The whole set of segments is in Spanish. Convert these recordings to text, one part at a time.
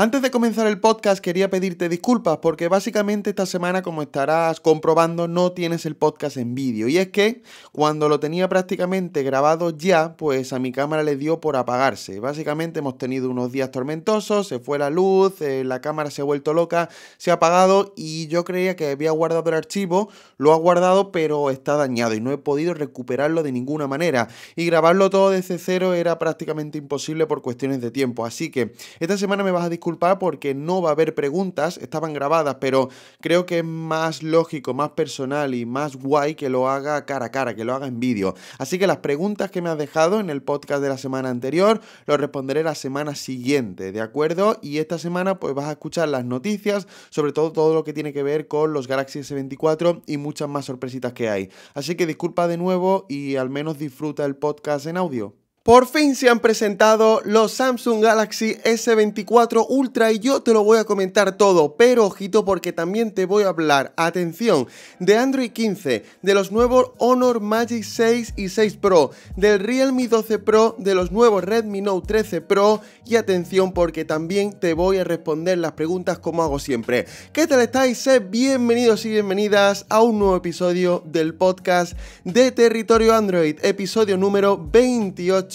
Antes de comenzar el podcast quería pedirte disculpas porque básicamente esta semana como estarás comprobando no tienes el podcast en vídeo y es que cuando lo tenía prácticamente grabado ya pues a mi cámara le dio por apagarse. Básicamente hemos tenido unos días tormentosos, se fue la luz, eh, la cámara se ha vuelto loca, se ha apagado y yo creía que había guardado el archivo, lo ha guardado pero está dañado y no he podido recuperarlo de ninguna manera y grabarlo todo desde cero era prácticamente imposible por cuestiones de tiempo. Así que esta semana me vas a disculpar Disculpa porque no va a haber preguntas, estaban grabadas, pero creo que es más lógico, más personal y más guay que lo haga cara a cara, que lo haga en vídeo. Así que las preguntas que me has dejado en el podcast de la semana anterior, lo responderé la semana siguiente, ¿de acuerdo? Y esta semana pues vas a escuchar las noticias, sobre todo todo lo que tiene que ver con los Galaxy S24 y muchas más sorpresitas que hay. Así que disculpa de nuevo y al menos disfruta el podcast en audio. Por fin se han presentado los Samsung Galaxy S24 Ultra y yo te lo voy a comentar todo, pero ojito porque también te voy a hablar, atención, de Android 15, de los nuevos Honor Magic 6 y 6 Pro, del Realme 12 Pro, de los nuevos Redmi Note 13 Pro y atención porque también te voy a responder las preguntas como hago siempre. ¿Qué tal estáis? bienvenidos y bienvenidas a un nuevo episodio del podcast de Territorio Android, episodio número 28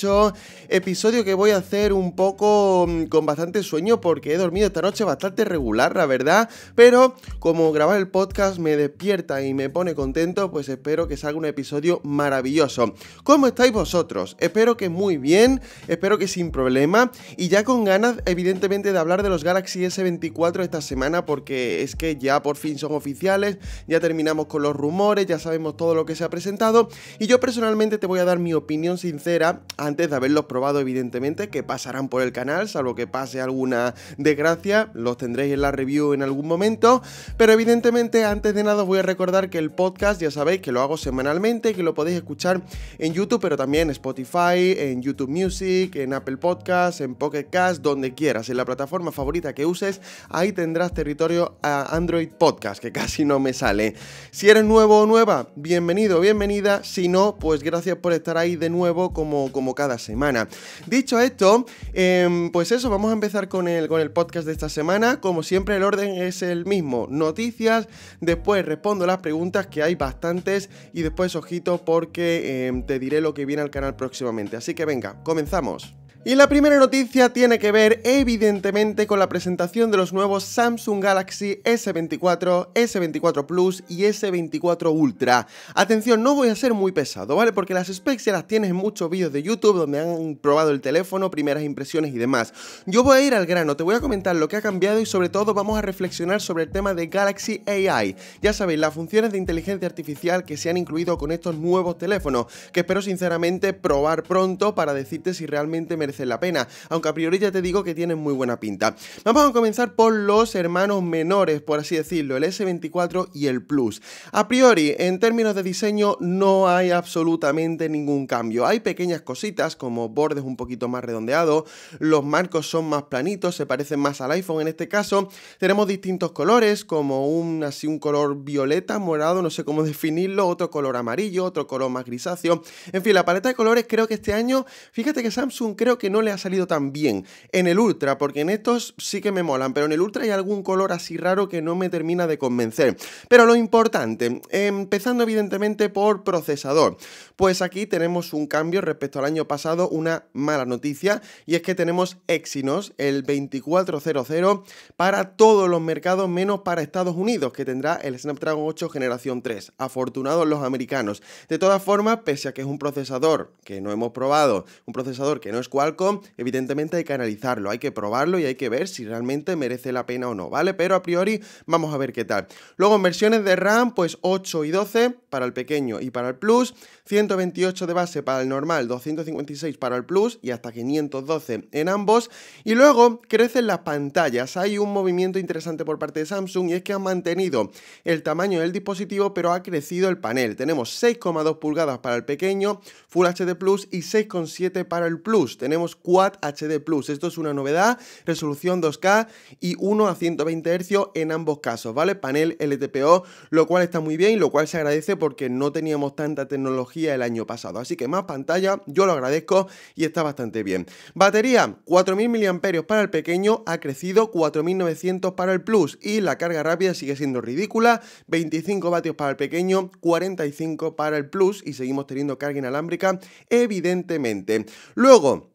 episodio que voy a hacer un poco mm, con bastante sueño porque he dormido esta noche bastante regular, la verdad, pero como grabar el podcast me despierta y me pone contento, pues espero que salga un episodio maravilloso. ¿Cómo estáis vosotros? Espero que muy bien, espero que sin problema y ya con ganas evidentemente de hablar de los Galaxy S24 esta semana porque es que ya por fin son oficiales, ya terminamos con los rumores, ya sabemos todo lo que se ha presentado y yo personalmente te voy a dar mi opinión sincera antes de haberlos probado evidentemente, que pasarán por el canal, salvo que pase alguna desgracia, los tendréis en la review en algún momento, pero evidentemente antes de nada os voy a recordar que el podcast ya sabéis que lo hago semanalmente, que lo podéis escuchar en YouTube, pero también en Spotify, en YouTube Music, en Apple Podcasts, en Pocket Cast, donde quieras, en la plataforma favorita que uses, ahí tendrás territorio a Android Podcast, que casi no me sale. Si eres nuevo o nueva, bienvenido, bienvenida, si no, pues gracias por estar ahí de nuevo como como cada semana. Dicho esto, em, pues eso, vamos a empezar con el, con el podcast de esta semana. Como siempre, el orden es el mismo. Noticias, después respondo las preguntas, que hay bastantes, y después ojito porque em, te diré lo que viene al canal próximamente. Así que venga, comenzamos. Y la primera noticia tiene que ver evidentemente con la presentación de los nuevos Samsung Galaxy S24, S24 Plus y S24 Ultra. Atención, no voy a ser muy pesado, ¿vale? Porque las specs ya las tienes en muchos vídeos de YouTube donde han probado el teléfono, primeras impresiones y demás. Yo voy a ir al grano, te voy a comentar lo que ha cambiado y sobre todo vamos a reflexionar sobre el tema de Galaxy AI. Ya sabéis, las funciones de inteligencia artificial que se han incluido con estos nuevos teléfonos, que espero sinceramente probar pronto para decirte si realmente merece la pena, aunque a priori ya te digo que tienen muy buena pinta. Vamos a comenzar por los hermanos menores, por así decirlo, el S24 y el Plus. A priori, en términos de diseño no hay absolutamente ningún cambio. Hay pequeñas cositas como bordes un poquito más redondeados, los marcos son más planitos, se parecen más al iPhone en este caso. Tenemos distintos colores como un así un color violeta, morado, no sé cómo definirlo, otro color amarillo, otro color más grisáceo. En fin, la paleta de colores creo que este año, fíjate que Samsung creo que que no le ha salido tan bien. En el Ultra, porque en estos sí que me molan, pero en el Ultra hay algún color así raro que no me termina de convencer. Pero lo importante, empezando evidentemente por procesador. Pues aquí tenemos un cambio respecto al año pasado, una mala noticia, y es que tenemos Exynos, el 2400, para todos los mercados menos para Estados Unidos, que tendrá el Snapdragon 8 generación 3. Afortunados los americanos. De todas formas, pese a que es un procesador que no hemos probado, un procesador que no es cual evidentemente hay que analizarlo, hay que probarlo y hay que ver si realmente merece la pena o no, ¿vale? Pero a priori vamos a ver qué tal. Luego en versiones de RAM, pues 8 y 12 para el pequeño y para el plus, 128 de base para el normal, 256 para el plus y hasta 512 en ambos. Y luego crecen las pantallas. Hay un movimiento interesante por parte de Samsung y es que han mantenido el tamaño del dispositivo pero ha crecido el panel. Tenemos 6,2 pulgadas para el pequeño, Full HD Plus y 6,7 para el plus. Tenemos Quad HD Plus. Esto es una novedad, resolución 2K y 1 a 120 Hz en ambos casos, ¿vale? Panel LTPO, lo cual está muy bien y lo cual se agradece porque no teníamos tanta tecnología el año pasado. Así que más pantalla, yo lo agradezco y está bastante bien. Batería, 4.000 mAh para el pequeño, ha crecido 4.900 para el Plus y la carga rápida sigue siendo ridícula, 25 vatios para el pequeño, 45 para el Plus y seguimos teniendo carga inalámbrica, evidentemente. Luego,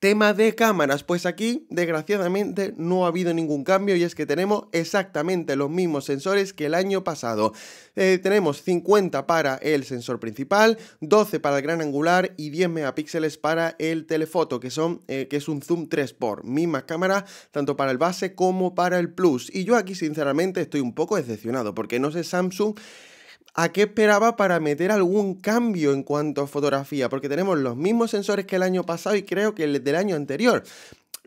Tema de cámaras, pues aquí desgraciadamente no ha habido ningún cambio y es que tenemos exactamente los mismos sensores que el año pasado. Eh, tenemos 50 para el sensor principal, 12 para el gran angular y 10 megapíxeles para el telefoto, que, son, eh, que es un zoom 3 por Mismas cámara tanto para el base como para el plus. Y yo aquí sinceramente estoy un poco decepcionado porque no sé Samsung a qué esperaba para meter algún cambio en cuanto a fotografía, porque tenemos los mismos sensores que el año pasado y creo que el del año anterior.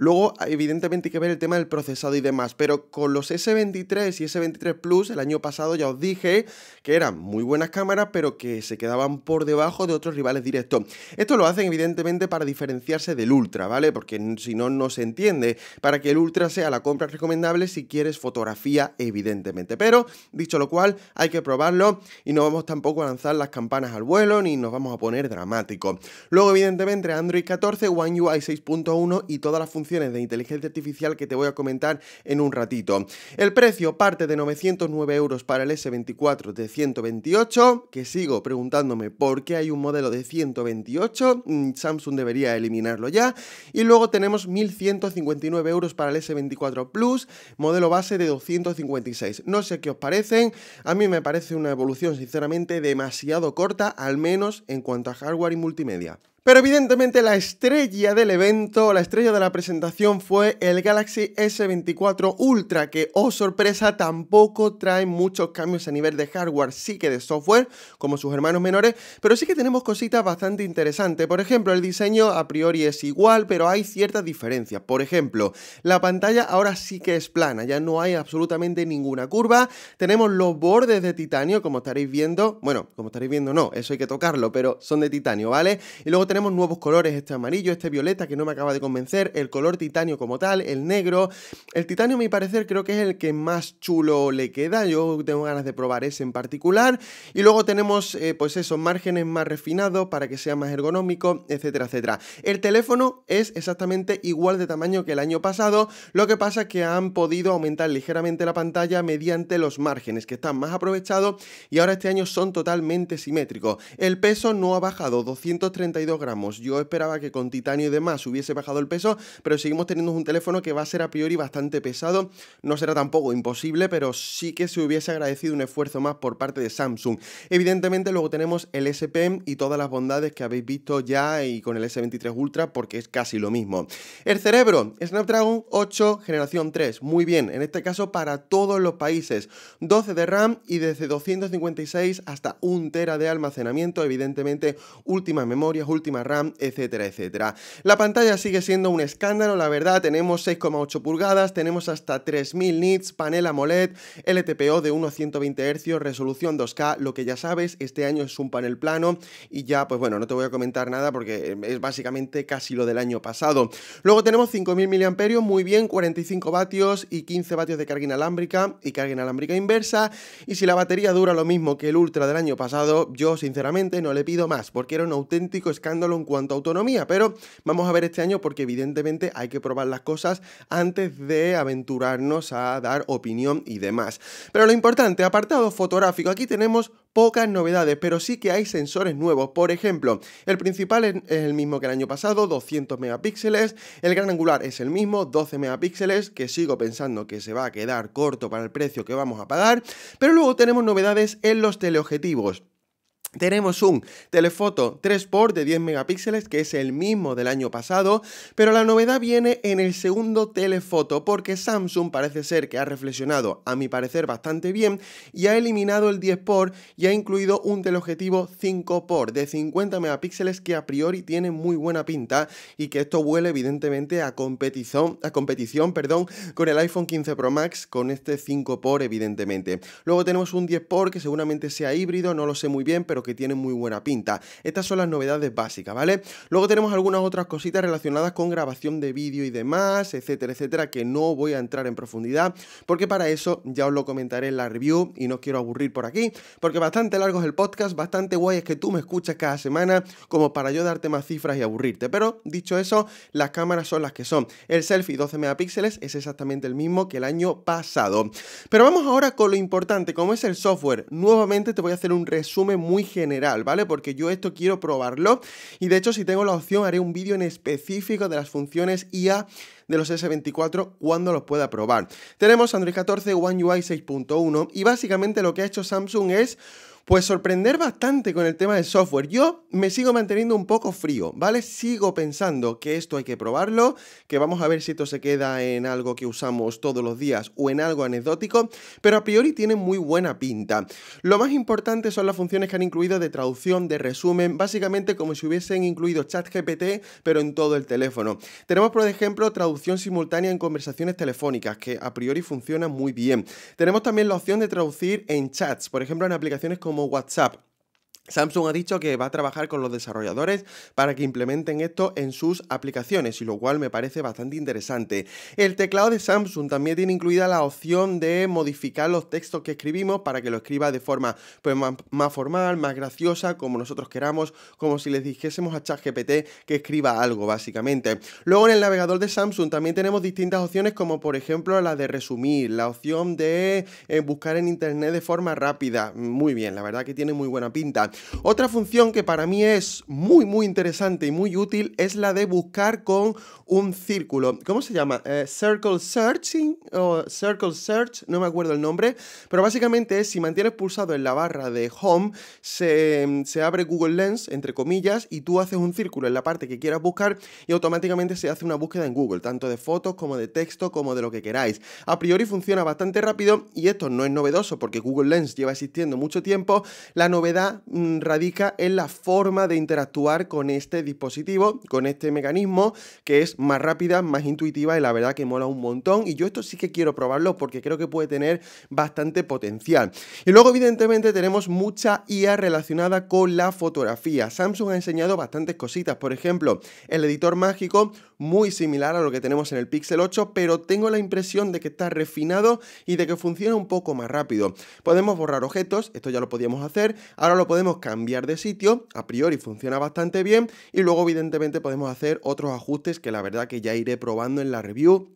Luego, evidentemente, hay que ver el tema del procesado y demás, pero con los S23 y S23 Plus, el año pasado ya os dije que eran muy buenas cámaras, pero que se quedaban por debajo de otros rivales directos. Esto lo hacen, evidentemente, para diferenciarse del Ultra, ¿vale? Porque si no, no se entiende. Para que el Ultra sea la compra recomendable si quieres fotografía, evidentemente. Pero, dicho lo cual, hay que probarlo y no vamos tampoco a lanzar las campanas al vuelo ni nos vamos a poner dramáticos. Luego, evidentemente, Android 14, One UI 6.1 y todas las funciones de inteligencia artificial que te voy a comentar en un ratito. El precio parte de 909 euros para el S24 de 128, que sigo preguntándome por qué hay un modelo de 128, mm, Samsung debería eliminarlo ya, y luego tenemos 1.159 euros para el S24 Plus, modelo base de 256. No sé qué os parecen, a mí me parece una evolución sinceramente demasiado corta, al menos en cuanto a hardware y multimedia. Pero evidentemente la estrella del evento, la estrella de la presentación fue el Galaxy S24 Ultra, que, oh sorpresa, tampoco trae muchos cambios a nivel de hardware, sí que de software, como sus hermanos menores, pero sí que tenemos cositas bastante interesantes. Por ejemplo, el diseño a priori es igual, pero hay ciertas diferencias. Por ejemplo, la pantalla ahora sí que es plana, ya no hay absolutamente ninguna curva. Tenemos los bordes de titanio, como estaréis viendo, bueno, como estaréis viendo no, eso hay que tocarlo, pero son de titanio, ¿vale? Y luego tenemos nuevos colores, este amarillo, este violeta que no me acaba de convencer, el color titanio como tal, el negro. El titanio a mi parecer creo que es el que más chulo le queda, yo tengo ganas de probar ese en particular. Y luego tenemos eh, pues esos márgenes más refinados para que sea más ergonómico, etcétera, etcétera. El teléfono es exactamente igual de tamaño que el año pasado, lo que pasa es que han podido aumentar ligeramente la pantalla mediante los márgenes que están más aprovechados y ahora este año son totalmente simétricos. El peso no ha bajado 232 yo esperaba que con titanio y demás hubiese bajado el peso, pero seguimos teniendo un teléfono que va a ser a priori bastante pesado. No será tampoco imposible, pero sí que se hubiese agradecido un esfuerzo más por parte de Samsung. Evidentemente luego tenemos el S Pen y todas las bondades que habéis visto ya y con el S23 Ultra porque es casi lo mismo. El cerebro, Snapdragon 8 generación 3, muy bien, en este caso para todos los países. 12 de RAM y desde 256 hasta 1 tera de almacenamiento, evidentemente últimas memorias, últimas RAM, etcétera, etcétera. La pantalla sigue siendo un escándalo, la verdad, tenemos 6,8 pulgadas, tenemos hasta 3000 nits, panel AMOLED, LTPO de 1 120 Hz, resolución 2K, lo que ya sabes, este año es un panel plano y ya, pues bueno, no te voy a comentar nada porque es básicamente casi lo del año pasado. Luego tenemos 5000 mAh, muy bien, 45 vatios y 15 vatios de carga inalámbrica y carga inalámbrica inversa. Y si la batería dura lo mismo que el Ultra del año pasado, yo sinceramente no le pido más porque era un auténtico escándalo en cuanto a autonomía, pero vamos a ver este año porque evidentemente hay que probar las cosas antes de aventurarnos a dar opinión y demás. Pero lo importante, apartado fotográfico, aquí tenemos pocas novedades, pero sí que hay sensores nuevos. Por ejemplo, el principal es el mismo que el año pasado, 200 megapíxeles, el gran angular es el mismo, 12 megapíxeles, que sigo pensando que se va a quedar corto para el precio que vamos a pagar, pero luego tenemos novedades en los teleobjetivos. Tenemos un telefoto 3x de 10 megapíxeles, que es el mismo del año pasado, pero la novedad viene en el segundo telefoto, porque Samsung parece ser que ha reflexionado, a mi parecer, bastante bien, y ha eliminado el 10x y ha incluido un teleobjetivo 5x de 50 megapíxeles que a priori tiene muy buena pinta y que esto huele evidentemente a competición, a competición perdón, con el iPhone 15 Pro Max, con este 5x evidentemente. Luego tenemos un 10x que seguramente sea híbrido, no lo sé muy bien, pero que tienen muy buena pinta. Estas son las novedades básicas, ¿vale? Luego tenemos algunas otras cositas relacionadas con grabación de vídeo y demás, etcétera, etcétera, que no voy a entrar en profundidad, porque para eso ya os lo comentaré en la review y no quiero aburrir por aquí, porque bastante largo es el podcast, bastante guay es que tú me escuchas cada semana como para yo darte más cifras y aburrirte. Pero dicho eso, las cámaras son las que son. El selfie 12 megapíxeles es exactamente el mismo que el año pasado. Pero vamos ahora con lo importante, como es el software. Nuevamente te voy a hacer un resumen muy general, ¿vale? Porque yo esto quiero probarlo y de hecho si tengo la opción haré un vídeo en específico de las funciones IA de los S24 cuando los pueda probar. Tenemos Android 14 One UI 6.1 y básicamente lo que ha hecho Samsung es pues sorprender bastante con el tema del software. Yo me sigo manteniendo un poco frío, ¿vale? Sigo pensando que esto hay que probarlo, que vamos a ver si esto se queda en algo que usamos todos los días o en algo anecdótico, pero a priori tiene muy buena pinta. Lo más importante son las funciones que han incluido de traducción, de resumen, básicamente como si hubiesen incluido chat GPT, pero en todo el teléfono. Tenemos, por ejemplo, traducción simultánea en conversaciones telefónicas, que a priori funciona muy bien. Tenemos también la opción de traducir en chats, por ejemplo, en aplicaciones como como WhatsApp Samsung ha dicho que va a trabajar con los desarrolladores para que implementen esto en sus aplicaciones y lo cual me parece bastante interesante. El teclado de Samsung también tiene incluida la opción de modificar los textos que escribimos para que lo escriba de forma pues, más, formal, más graciosa, como nosotros queramos, como si les dijésemos a ChatGPT que escriba algo básicamente. Luego en el navegador de Samsung también tenemos distintas opciones como por ejemplo la de resumir, la opción de eh, buscar en internet de forma rápida. Muy bien, la verdad que tiene muy buena pinta. Otra función que para mí es muy, muy interesante y muy útil es la de buscar con un círculo. ¿Cómo se llama? Eh, circle Searching o Circle Search, no me acuerdo el nombre, pero básicamente es si mantienes pulsado en la barra de Home, se, se abre Google Lens, entre comillas, y tú haces un círculo en la parte que quieras buscar y automáticamente se hace una búsqueda en Google, tanto de fotos como de texto, como de lo que queráis. A priori funciona bastante rápido y esto no es novedoso porque Google Lens lleva existiendo mucho tiempo. La novedad Mm, radica en la forma de interactuar con este dispositivo, con este mecanismo, que es más rápida, más intuitiva y la verdad que mola un montón. Y yo esto sí que quiero probarlo porque creo que puede tener bastante potencial. Y luego, evidentemente, tenemos mucha IA relacionada con la fotografía. Samsung ha enseñado bastantes cositas. Por ejemplo, el editor mágico, muy similar a lo que tenemos en el Pixel 8, pero tengo la impresión de que está refinado y de que funciona un poco más rápido. Podemos borrar objetos, esto ya lo podíamos hacer, ahora lo podemos cambiar de sitio, a priori funciona bastante bien y luego evidentemente podemos hacer otros ajustes que la verdad que ya iré probando en la review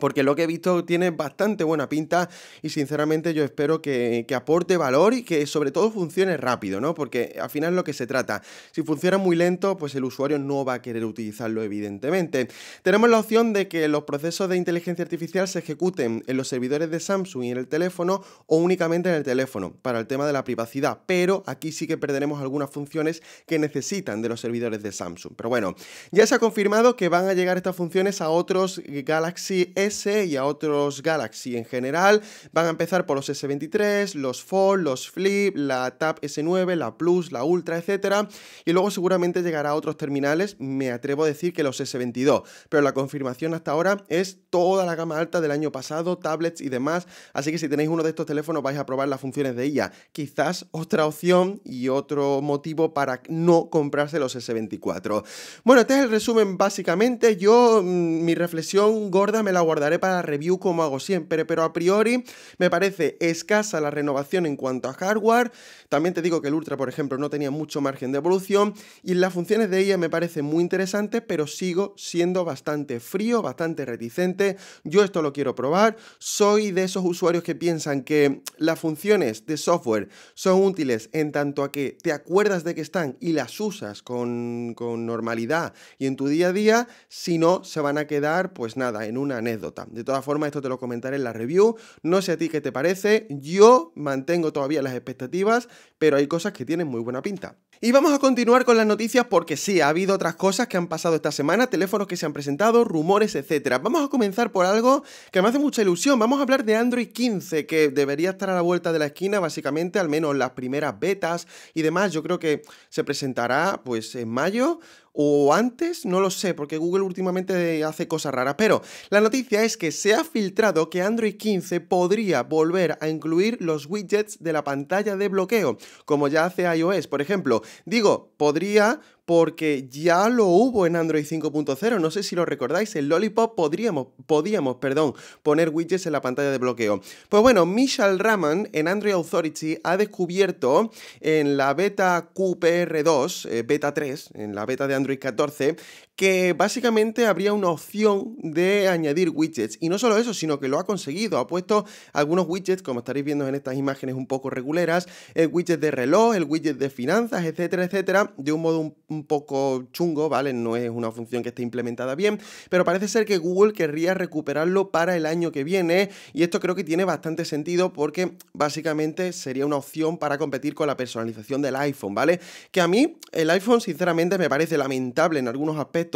porque lo que he visto tiene bastante buena pinta y sinceramente yo espero que, aporte valor y que sobre todo funcione rápido, ¿no? Porque al final es lo que se trata. Si funciona muy lento, pues el usuario no va a querer utilizarlo, evidentemente. Tenemos la opción de que los procesos de inteligencia artificial se ejecuten en los servidores de Samsung y en el teléfono o únicamente en el teléfono, para el tema de la privacidad, pero aquí sí que perderemos algunas funciones que necesitan de los servidores de Samsung. Pero bueno, ya se ha confirmado que van a llegar estas funciones a otros Galaxy S y a otros Galaxy en general. Van a empezar por los S23, los Fold, los Flip, la Tab S9, la Plus, la Ultra, etcétera Y luego seguramente llegará a otros terminales, me atrevo a decir que los S22. Pero la confirmación hasta ahora es toda la gama alta del año pasado, tablets y demás. Así que si tenéis uno de estos teléfonos vais a probar las funciones de ella. Quizás otra opción y otro motivo para no comprarse los S24. Bueno, este es el resumen básicamente. Yo, mm, mi reflexión gorda me la guardaré para review como hago siempre, pero a priori me parece escasa la renovación en cuanto a hardware. También te digo que el Ultra, por ejemplo, no tenía mucho margen de evolución y las funciones de ella me parecen muy interesantes, pero sigo siendo bastante frío, bastante reticente. Yo esto lo quiero probar. Soy de esos usuarios que piensan que las funciones de software son útiles en tanto a que te acuerdas de que están y las usas con, normalidad y en tu día a día, si no, se van a quedar pues nada, en una anécdota. De todas formas, esto te lo comentaré en la review. No sé a ti qué te parece. Yo mantengo todavía las expectativas, pero hay cosas que tienen muy buena pinta. Y vamos a continuar con las noticias porque sí, ha habido otras cosas que han pasado esta semana, teléfonos que se han presentado, rumores, etcétera. Vamos a comenzar por algo que me hace mucha ilusión. Vamos a hablar de Android 15, que debería estar a la vuelta de la esquina, básicamente, al menos las primeras betas y demás. Yo creo que se presentará pues en mayo o antes, no lo sé, porque Google últimamente hace cosas raras, pero la noticia es que se ha filtrado que Android 15 podría volver a incluir los widgets de la pantalla de bloqueo, como ya hace iOS, por ejemplo. Digo, podría porque ya lo hubo en Android 5.0, no sé si lo recordáis, en Lollipop podríamos, podíamos perdón, poner widgets en la pantalla de bloqueo. Pues bueno, Michelle Raman en Android Authority ha descubierto en la beta QPR2, eh, beta 3, en la beta de Android 14, que básicamente habría una opción de añadir widgets. Y no solo eso, sino que lo ha conseguido. Ha puesto algunos widgets, como estaréis viendo en estas imágenes un poco reguleras, el widget de reloj, el widget de finanzas, etcétera, etcétera, de un modo un, un poco chungo, ¿vale? No es una función que esté implementada bien, pero parece ser que Google querría recuperarlo para el año que viene. Y esto creo que tiene bastante sentido porque básicamente sería una opción para competir con la personalización del iPhone, ¿vale? Que a mí el iPhone sinceramente me parece lamentable en algunos aspectos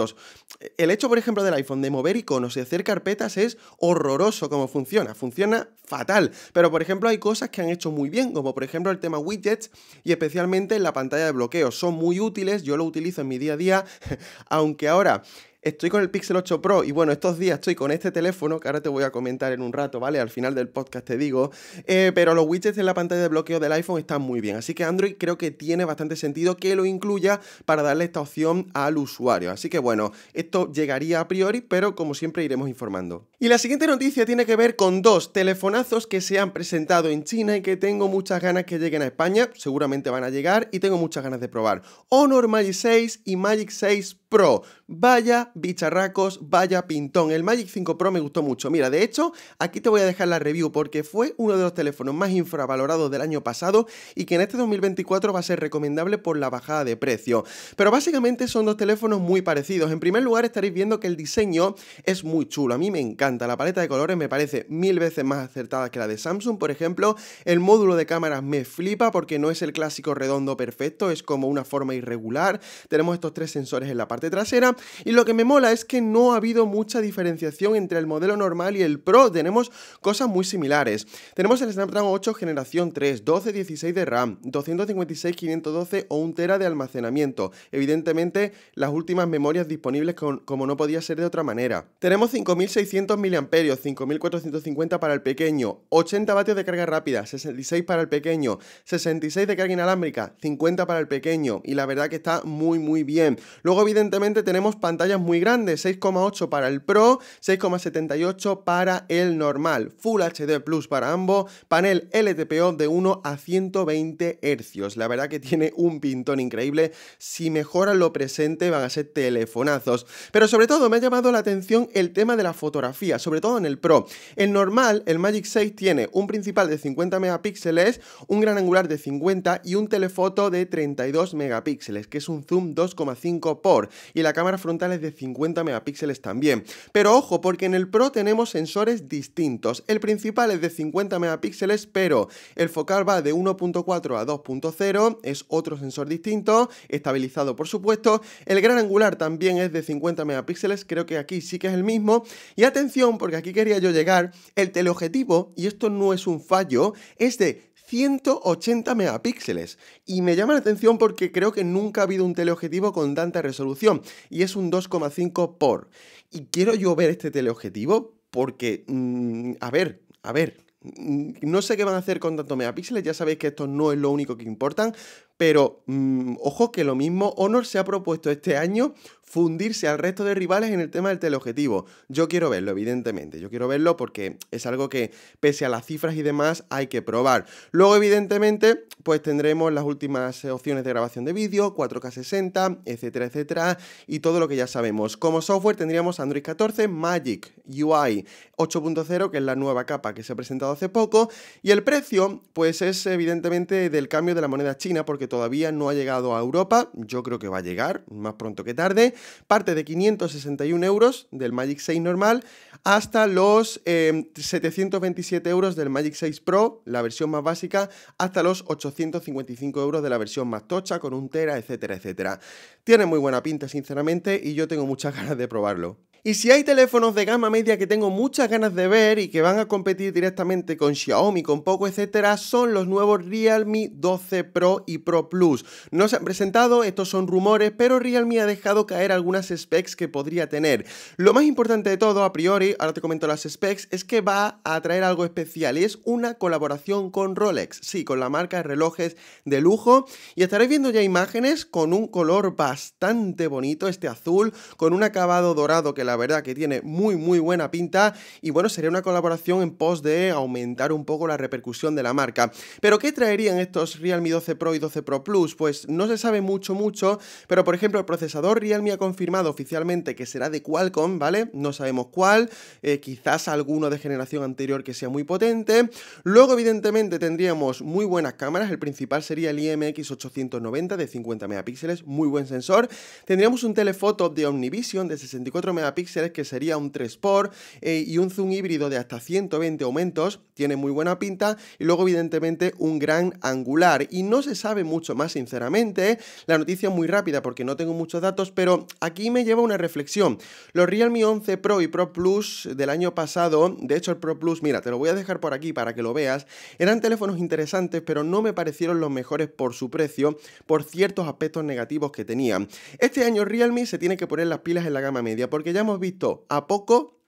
el hecho, por ejemplo, del iPhone de mover iconos y hacer carpetas es horroroso como funciona. Funciona fatal. Pero, por ejemplo, hay cosas que han hecho muy bien, como por ejemplo el tema widgets y especialmente la pantalla de bloqueo. Son muy útiles, yo lo utilizo en mi día a día, aunque ahora Estoy con el Pixel 8 Pro y bueno, estos días estoy con este teléfono que ahora te voy a comentar en un rato, ¿vale? Al final del podcast te digo. Eh, pero los widgets en la pantalla de bloqueo del iPhone están muy bien. Así que Android creo que tiene bastante sentido que lo incluya para darle esta opción al usuario. Así que bueno, esto llegaría a priori, pero como siempre iremos informando. Y la siguiente noticia tiene que ver con dos telefonazos que se han presentado en China y que tengo muchas ganas que lleguen a España. Seguramente van a llegar y tengo muchas ganas de probar. Honor Magic 6 y Magic 6 Pro. Vaya bicharracos, vaya pintón. El Magic 5 Pro me gustó mucho. Mira, de hecho, aquí te voy a dejar la review porque fue uno de los teléfonos más infravalorados del año pasado y que en este 2024 va a ser recomendable por la bajada de precio. Pero básicamente son dos teléfonos muy parecidos. En primer lugar, estaréis viendo que el diseño es muy chulo. A mí me encanta. La paleta de colores me parece mil veces más acertada que la de Samsung, por ejemplo. El módulo de cámaras me flipa porque no es el clásico redondo perfecto, es como una forma irregular. Tenemos estos tres sensores en la parte trasera. Y lo que me mola es que no ha habido mucha diferenciación entre el modelo normal y el Pro. Tenemos cosas muy similares. Tenemos el Snapdragon 8 generación 3, 12, 16 de RAM, 256, 512 o 1 tera de almacenamiento. Evidentemente, las últimas memorias disponibles como no podía ser de otra manera. Tenemos 5600 mAh, 5450 para el pequeño, 80 vatios de carga rápida, 66 para el pequeño, 66 de carga inalámbrica, 50 para el pequeño y la verdad que está muy muy bien. Luego evidentemente tenemos pantallas muy grandes, 6,8 para el Pro, 6,78 para el normal, Full HD Plus para ambos, panel LTPO de 1 a 120 Hz. La verdad que tiene un pintón increíble, si mejoran lo presente van a ser telefonazos. Pero sobre todo me ha llamado la atención el tema de la fotografía, sobre todo en el Pro. El normal, el Magic 6 tiene un principal de 50 megapíxeles, un gran angular de 50 y un telefoto de 32 megapíxeles, que es un zoom 2,5 por y la cámara frontal es de 50 megapíxeles también. Pero ojo, porque en el Pro tenemos sensores distintos. El principal es de 50 megapíxeles, pero el focal va de 1.4 a 2.0, es otro sensor distinto, estabilizado por supuesto. El gran angular también es de 50 megapíxeles, creo que aquí sí que es el mismo. Y atención, porque aquí quería yo llegar, el teleobjetivo, y esto no es un fallo, es de 180 megapíxeles. Y me llama la atención porque creo que nunca ha habido un teleobjetivo con tanta resolución. Y es un 2,5 por. Y quiero yo ver este teleobjetivo porque... Mm, a ver, a ver. Mm, no sé qué van a hacer con tantos megapíxeles, ya sabéis que esto no es lo único que importan, pero mm, ojo que lo mismo Honor se ha propuesto este año fundirse al resto de rivales en el tema del teleobjetivo. Yo quiero verlo, evidentemente. Yo quiero verlo porque es algo que, pese a las cifras y demás, hay que probar. Luego, evidentemente, pues tendremos las últimas opciones de grabación de vídeo, 4K60, etcétera, etcétera, y todo lo que ya sabemos. Como software tendríamos Android 14, Magic, UI 8.0, que es la nueva capa que se ha presentado hace poco, y el precio, pues es evidentemente del cambio de la moneda china, porque que todavía no ha llegado a Europa, yo creo que va a llegar más pronto que tarde, parte de 561 euros del Magic 6 normal hasta los 727 em, euros del Magic 6 Pro, la versión más básica, hasta los 855 euros de la versión más tocha con un tera, etcétera, etcétera. Tiene muy buena pinta, sinceramente, y yo tengo muchas ganas de probarlo. Y si hay teléfonos de gama media que tengo muchas ganas de ver y que van a competir directamente con Xiaomi, con Poco, etcétera, son los nuevos Realme 12 Pro y Pro Plus. No se han presentado, estos son rumores, pero Realme ha dejado caer algunas specs que podría tener. Lo más importante de todo, a priori, ahora te comento las specs, es que va a traer algo especial y es una colaboración con Rolex, sí, con la marca de relojes de lujo. Y estaréis viendo ya imágenes con un color bastante bonito, este azul, con un acabado dorado que la la verdad que tiene muy muy buena pinta y bueno, sería una colaboración en pos de aumentar un poco la repercusión de la marca. Pero ¿qué traerían estos Realme 12 Pro y 12 Pro Plus? Pues no se sabe mucho mucho, pero por ejemplo el procesador Realme ha confirmado oficialmente que será de Qualcomm, ¿vale? No sabemos cuál, eh, quizás alguno de generación anterior que sea muy potente. Luego evidentemente tendríamos muy buenas cámaras, el principal sería el IMX 890 de 50 megapíxeles, muy buen sensor. Tendríamos un telefoto de Omnivision de 64 megapíxeles que sería un 3 x eh, y un zoom híbrido de hasta 120 aumentos, tiene muy buena pinta, y luego evidentemente un gran angular. Y no se sabe mucho más, sinceramente, ¿eh? la noticia es muy rápida porque no tengo muchos datos, pero aquí me lleva una reflexión. Los Realme 11 Pro y Pro Plus del año pasado, de hecho el Pro Plus, mira, te lo voy a dejar por aquí para que lo veas, eran teléfonos interesantes, pero no me parecieron los mejores por su precio, por ciertos aspectos negativos que tenían. Este año Realme se tiene que poner las pilas en la gama media, porque ya hemos visto a poco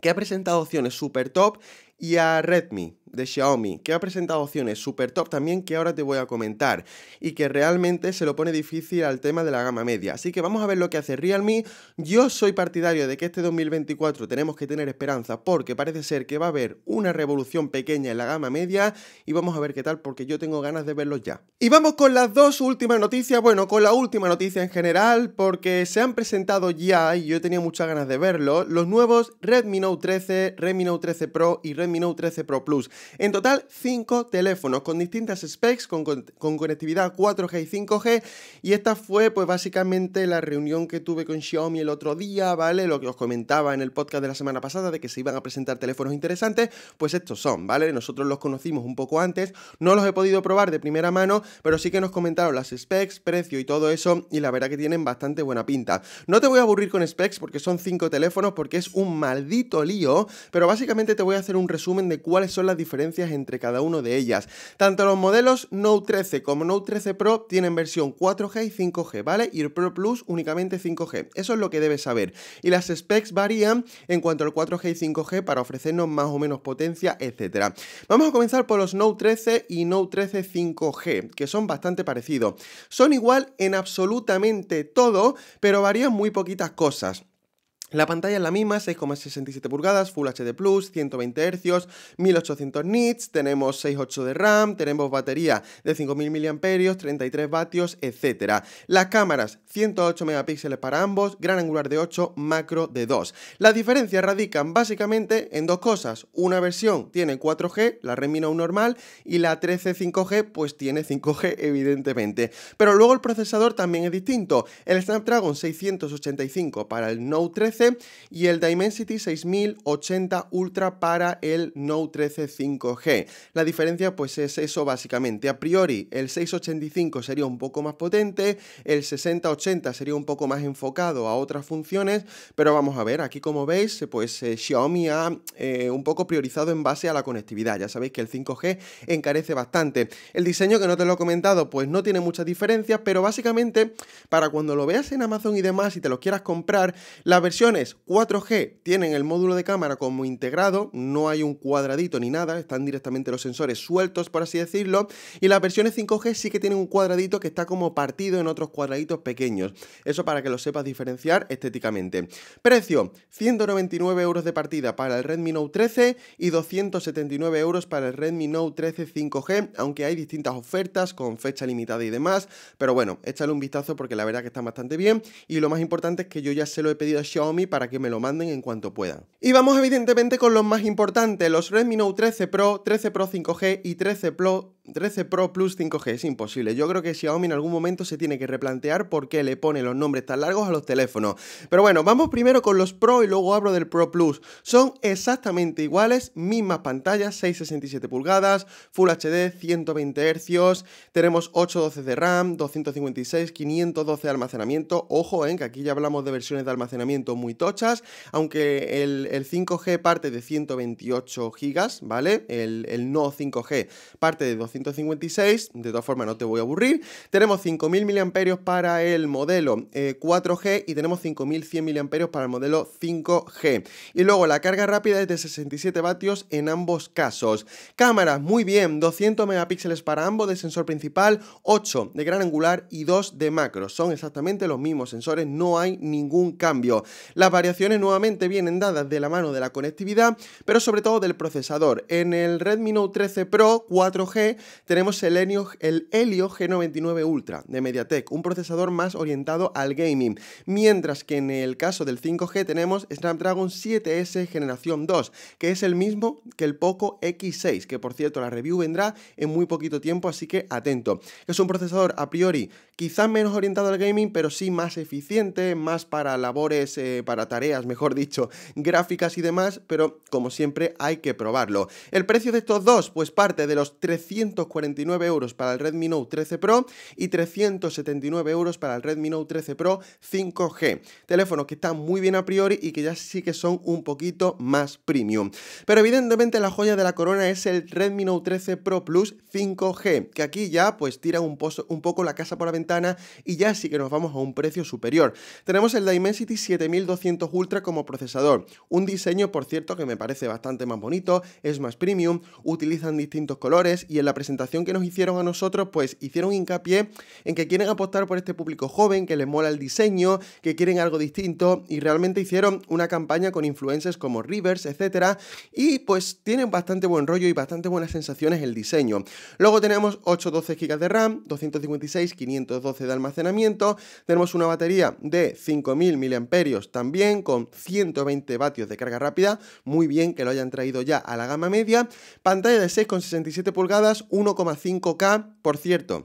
que ha presentado opciones super top y a Redmi de Xiaomi, que ha presentado opciones super top también que ahora te voy a comentar y que realmente se lo pone difícil al tema de la gama media. Así que vamos a ver lo que hace Realme. Yo soy partidario de que este 2024 tenemos que tener esperanza porque parece ser que va a haber una revolución pequeña en la gama media y vamos a ver qué tal porque yo tengo ganas de verlo ya. Y vamos con las dos últimas noticias, bueno, con la última noticia en general porque se han presentado ya y yo tenía muchas ganas de verlo los nuevos Redmi Note 13, Redmi Note 13 Pro y Redmi mi Note 13 Pro Plus. En total, 5 teléfonos con distintas specs, con, conectividad 4G y 5G. Y esta fue, pues básicamente, la reunión que tuve con Xiaomi el otro día, ¿vale? Lo que os comentaba en el podcast de la semana pasada de que se iban a presentar teléfonos interesantes, pues estos son, ¿vale? Nosotros los conocimos un poco antes, no los he podido probar de primera mano, pero sí que nos comentaron las specs, precio y todo eso, y la verdad que tienen bastante buena pinta. No te voy a aburrir con specs porque son 5 teléfonos, porque es un maldito lío, pero básicamente te voy a hacer un resumen de cuáles son las diferencias entre cada uno de ellas. Tanto los modelos Note 13 como Note 13 Pro tienen versión 4G y 5G, ¿vale? Y el Pro Plus únicamente 5G. Eso es lo que debes saber. Y las specs varían en cuanto al 4G y 5G para ofrecernos más o menos potencia, etc. Vamos a comenzar por los Note 13 y Note 13 5G, que son bastante parecidos. Son igual en absolutamente todo, pero varían muy poquitas cosas. La pantalla es la misma, 6,67 pulgadas, Full HD Plus, 120 Hz, 1800 nits, tenemos 6.8 de RAM, tenemos batería de 5000 mAh, 33 vatios, etc. Las cámaras, 108 megapíxeles para ambos, gran angular de 8, macro de 2. Las diferencias radican básicamente en dos cosas. Una versión tiene 4G, la Redmi Note normal, y la 13 5G pues tiene 5G evidentemente. Pero luego el procesador también es distinto. El Snapdragon 685 para el Note 13 y el Dimensity 6080 Ultra para el Note 13 5G. La diferencia pues es eso básicamente. A priori el 685 sería un poco más potente, el 6080 sería un poco más enfocado a otras funciones, pero vamos a ver, aquí como veis pues eh, Xiaomi ha eh, un poco priorizado en base a la conectividad. Ya sabéis que el 5G encarece bastante. El diseño que no te lo he comentado pues no tiene muchas diferencias, pero básicamente para cuando lo veas en Amazon y demás y te lo quieras comprar, la versión 4G tienen el módulo de cámara como integrado, no hay un cuadradito ni nada, están directamente los sensores sueltos, por así decirlo, y las versiones 5G sí que tienen un cuadradito que está como partido en otros cuadraditos pequeños. Eso para que lo sepas diferenciar estéticamente. Precio, 199 euros de partida para el Redmi Note 13 y 279 euros para el Redmi Note 13 5G, aunque hay distintas ofertas con fecha limitada y demás, pero bueno, échale un vistazo porque la verdad que está bastante bien y lo más importante es que yo ya se lo he pedido a Xiaomi para que me lo manden en cuanto puedan. Y vamos evidentemente con los más importantes, los Redmi Note 13 Pro, 13 Pro 5G y 13 Pro 13 Pro Plus 5G es imposible. Yo creo que Xiaomi en algún momento se tiene que replantear por qué le pone los nombres tan largos a los teléfonos. Pero bueno, vamos primero con los Pro y luego hablo del Pro Plus. Son exactamente iguales, mismas pantallas, 667 pulgadas, Full HD, 120 Hz, tenemos 812 de RAM, 256, 512 de almacenamiento. Ojo, eh, que aquí ya hablamos de versiones de almacenamiento muy tochas, aunque el, 5G parte de 128 GB, ¿vale? El, no 5G parte de 256, de todas formas no te voy a aburrir. Tenemos 5000 mAh para el modelo 4G eh, y tenemos 5100 mAh para el modelo 5G. Y luego la carga rápida es de 67 vatios en ambos casos. Cámaras, muy bien, 200 megapíxeles para ambos de sensor principal, 8 de gran angular y 2 de macro. Son exactamente los mismos sensores, no hay ningún cambio. Las variaciones nuevamente vienen dadas de la mano de la conectividad, pero sobre todo del procesador. En el Redmi Note 13 Pro 4G tenemos el Helio, G99 Ultra de MediaTek, un procesador más orientado al gaming, mientras que en el caso del 5G tenemos Snapdragon 7S generación 2, que es el mismo que el Poco X6, que por cierto la review vendrá en muy poquito tiempo, así que atento. Es un procesador a priori quizás menos orientado al gaming, pero sí más eficiente, más para labores eh, para tareas, mejor dicho, gráficas y demás, pero como siempre hay que probarlo. El precio de estos dos, pues parte de los 349 euros para el Redmi Note 13 Pro y 379 euros para el Redmi Note 13 Pro 5G. Teléfonos que están muy bien a priori y que ya sí que son un poquito más premium. Pero evidentemente la joya de la corona es el Redmi Note 13 Pro Plus 5G, que aquí ya pues tira un, un poco la casa por la ventana y ya sí que nos vamos a un precio superior. Tenemos el Dimensity 7200 200 Ultra como procesador. Un diseño, por cierto, que me parece bastante más bonito, es más premium, utilizan distintos colores y en la presentación que nos hicieron a nosotros, pues hicieron hincapié en que quieren apostar por este público joven, que les mola el diseño, que quieren algo distinto y realmente hicieron una campaña con influencers como Rivers, etcétera, y pues tienen bastante buen rollo y bastante buenas sensaciones el diseño. Luego tenemos 812 GB de RAM, 256, 512 de almacenamiento, tenemos una batería de 5000 mAh, también con 120 vatios de carga rápida, muy bien que lo hayan traído ya a la gama media, pantalla de 6,67 pulgadas, 1,5K, por cierto,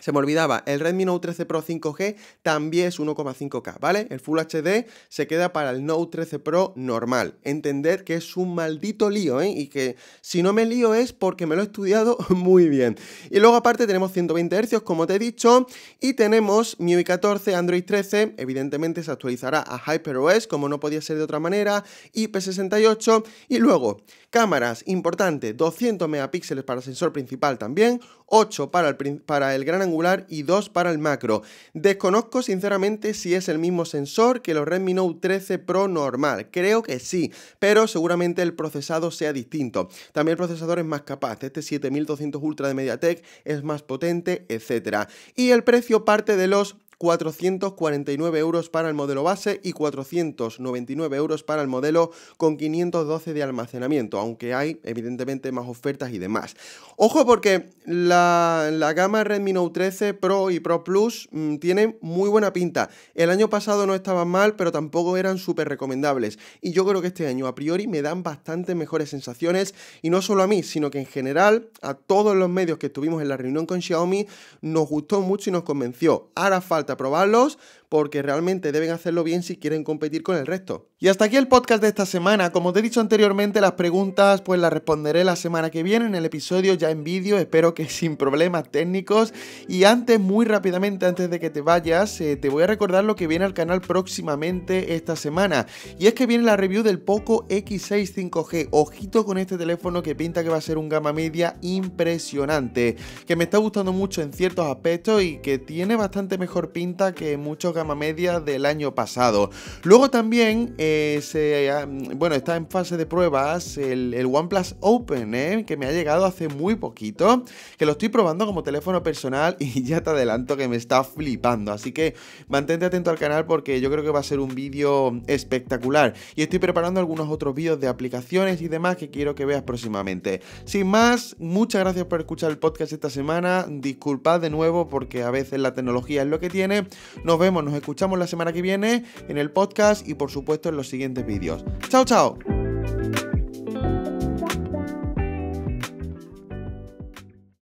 se me olvidaba, el Redmi Note 13 Pro 5G también es 1,5K, ¿vale? El Full HD se queda para el Note 13 Pro normal. Entender que es un maldito lío, ¿eh? Y que si no me lío es porque me lo he estudiado muy bien. Y luego aparte tenemos 120 Hz, como te he dicho, y tenemos MIUI 14, Android 13, evidentemente se actualizará a HyperOS, como no podía ser de otra manera, IP68, y luego cámaras, importante, 200 megapíxeles para el sensor principal también, 8 para el, para el gran y dos para el macro. Desconozco sinceramente si es el mismo sensor que los Redmi Note 13 Pro normal. Creo que sí, pero seguramente el procesado sea distinto. También el procesador es más capaz. Este 7200 Ultra de MediaTek es más potente, etc. Y el precio parte de los 449 euros para el modelo base y 499 euros para el modelo con 512 de almacenamiento, aunque hay evidentemente más ofertas y demás. Ojo porque la, gama Redmi Note 13 Pro y Pro Plus mm, tiene muy buena pinta. El año pasado no estaban mal, pero tampoco eran súper recomendables. Y yo creo que este año a priori me dan bastante mejores sensaciones, y no solo a mí, sino que en general a todos los medios que estuvimos en la reunión con Xiaomi nos gustó mucho y nos convenció. Ahora falta probarlos, porque realmente deben hacerlo bien si quieren competir con el resto. Y hasta aquí el podcast de esta semana. Como te he dicho anteriormente, las preguntas pues las responderé la semana que viene en el episodio ya en vídeo, espero que sin problemas técnicos. Y antes, muy rápidamente, antes de que te vayas, eh, te voy a recordar lo que viene al canal próximamente esta semana. Y es que viene la review del Poco X6 5G. Ojito con este teléfono que pinta que va a ser un gama media impresionante, que me está gustando mucho en ciertos aspectos y que tiene bastante mejor pinta que muchos gama media del año pasado. Luego también eh, ah, bueno, está en fase de pruebas el, OnePlus Open, eh, que me ha llegado hace muy poquito, que lo estoy probando como teléfono personal y ya te adelanto que me está flipando. Así que mantente atento al canal porque yo creo que va a ser un vídeo espectacular. Y estoy preparando algunos otros vídeos de aplicaciones y demás que quiero que veas próximamente. Sin más, muchas gracias por escuchar el podcast esta semana. Disculpad de nuevo porque a veces la tecnología es lo que tiene. Nos vemos, nos escuchamos la semana que viene en el podcast y por supuesto en los siguientes vídeos. ¡Chao, chao!